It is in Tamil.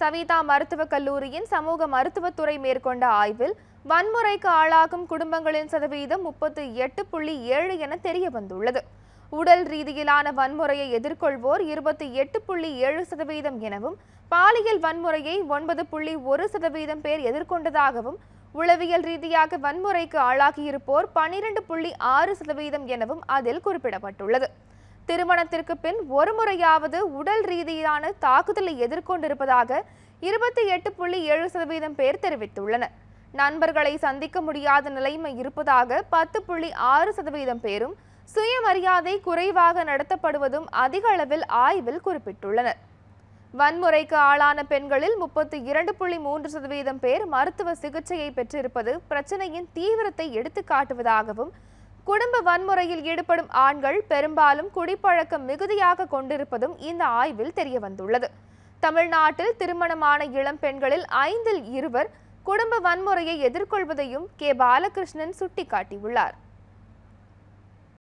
சவிதா மருத்துவக் கல்லூரியின் சமூக மருத்துவத்துறை மேற்கொண்ட ஆய்வில் வன்முறைக்கு ஆளாகும் குடும்பங்களின் சதவீதம் முப்பத்தி எட்டு புள்ளி ஏழு என தெரிய வந்துள்ளது உடல் ரீதியிலான வன்முறையை எதிர்கொள்வோர் இருபத்தி எட்டு புள்ளி ஏழு சதவீதம் எனவும் பாலியல் வன்முறையை ஒன்பது புள்ளி ஒரு சதவீதம் பேர் எதிர்கொண்டதாகவும் உளவியல் ரீதியாக வன்முறைக்கு ஆளாகியிருப்போர் பனிரெண்டு புள்ளி ஆறு சதவீதம் எனவும் அதில் குறிப்பிடப்பட்டுள்ளது திருமணத்திற்கு பின் ஒருமுறையாவது உடல் ரீதியிலான தாக்குதலை எதிர்கொண்டிருப்பதாக இருபத்தி எட்டு புள்ளி ஏழு சதவீதம் பேர் தெரிவித்துள்ளனர் நண்பர்களை சந்திக்க முடியாத நிலைமை இருப்பதாக பத்து புள்ளி ஆறு சதவீதம் பேரும் சுயமரியாதை குறைவாக நடத்தப்படுவதும் அதிக அளவில் ஆய்வில் குறிப்பிட்டுள்ளனர் வன்முறைக்கு ஆளான பெண்களில் முப்பத்தி இரண்டு புள்ளி மூன்று சதவீதம் பேர் மருத்துவ சிகிச்சையை பெற்றிருப்பது பிரச்சனையின் தீவிரத்தை எடுத்து காட்டுவதாகவும் குடும்ப வன்முறையில் ஈடுபடும் ஆண்கள் பெரும்பாலும் குடிப்பழக்கம் மிகுதியாக கொண்டிருப்பதும் இந்த ஆய்வில் தெரிய வந்துள்ளது தமிழ்நாட்டில் திருமணமான இளம் பெண்களில் ஐந்தில் இருவர் குடும்ப வன்முறையை எதிர்கொள்வதையும் கே பாலகிருஷ்ணன் சுட்டிக்காட்டியுள்ளார்